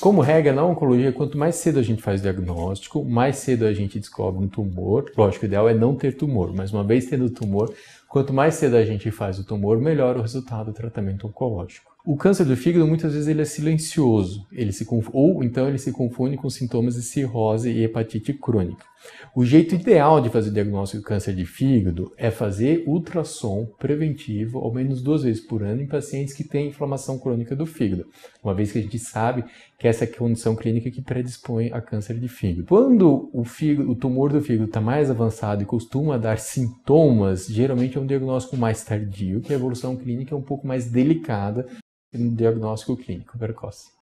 Como regra, na oncologia, quanto mais cedo a gente faz o diagnóstico, mais cedo a gente descobre um tumor. Lógico, o ideal é não ter tumor, mas uma vez tendo tumor, Quanto mais cedo a gente faz o tumor, melhor o resultado do tratamento oncológico. O câncer do fígado muitas vezes ele é silencioso, ele se ou então ele se confunde com sintomas de cirrose e hepatite crônica. O jeito ideal de fazer o diagnóstico do câncer de fígado é fazer ultrassom preventivo ao menos duas vezes por ano em pacientes que têm inflamação crônica do fígado, uma vez que a gente sabe que essa é a condição clínica que predispõe a câncer de fígado. Quando o, fígado, o tumor do fígado está mais avançado e costuma dar sintomas, geralmente é um diagnóstico mais tardio, que a evolução clínica é um pouco mais delicada que no diagnóstico clínico precoce.